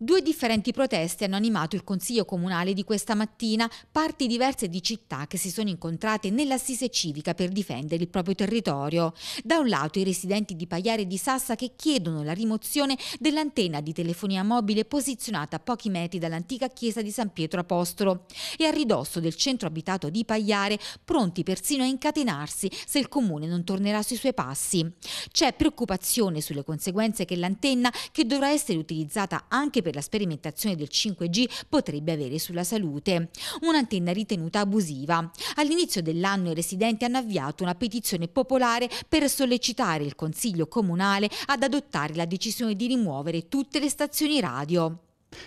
Due differenti proteste hanno animato il Consiglio Comunale di questa mattina, parti diverse di città che si sono incontrate nell'assise civica per difendere il proprio territorio. Da un lato i residenti di Pagliare e di Sassa che chiedono la rimozione dell'antenna di telefonia mobile posizionata a pochi metri dall'antica chiesa di San Pietro Apostolo e a ridosso del centro abitato di Pagliare, pronti persino a incatenarsi se il Comune non tornerà sui suoi passi. C'è preoccupazione sulle conseguenze che l'antenna, che dovrà essere utilizzata anche per per la sperimentazione del 5G potrebbe avere sulla salute. Un'antenna ritenuta abusiva. All'inizio dell'anno i residenti hanno avviato una petizione popolare per sollecitare il Consiglio Comunale ad adottare la decisione di rimuovere tutte le stazioni radio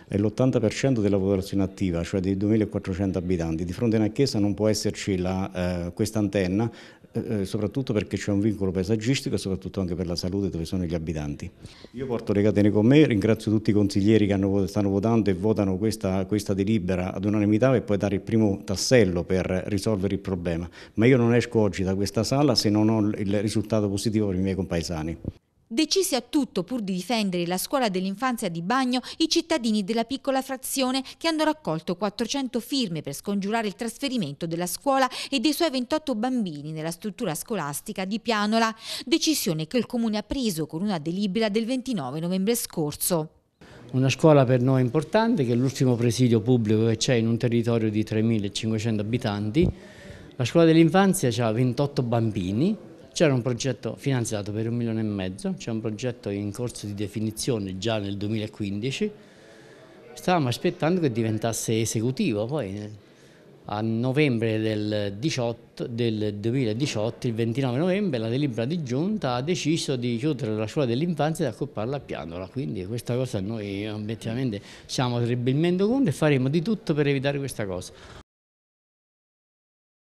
è l'80% della popolazione attiva, cioè dei 2.400 abitanti. Di fronte a una chiesa non può esserci eh, questa antenna eh, eh, soprattutto perché c'è un vincolo paesaggistico e soprattutto anche per la salute dove sono gli abitanti. Io porto le catene con me, ringrazio tutti i consiglieri che hanno, stanno votando e votano questa, questa delibera ad unanimità per poi dare il primo tassello per risolvere il problema, ma io non esco oggi da questa sala se non ho il risultato positivo per i miei compaesani. Decisi a tutto pur di difendere la scuola dell'infanzia di Bagno, i cittadini della piccola frazione che hanno raccolto 400 firme per scongiurare il trasferimento della scuola e dei suoi 28 bambini nella struttura scolastica di Pianola, decisione che il Comune ha preso con una delibera del 29 novembre scorso. Una scuola per noi importante, che è l'ultimo presidio pubblico che c'è in un territorio di 3.500 abitanti. La scuola dell'infanzia ha 28 bambini, c'era un progetto finanziato per un milione e mezzo, c'è un progetto in corso di definizione già nel 2015, stavamo aspettando che diventasse esecutivo, poi a novembre del, 18, del 2018, il 29 novembre, la delibera di giunta ha deciso di chiudere la scuola dell'infanzia e di accopparla a Pianola, quindi questa cosa noi obiettivamente siamo terribilmente contro e faremo di tutto per evitare questa cosa.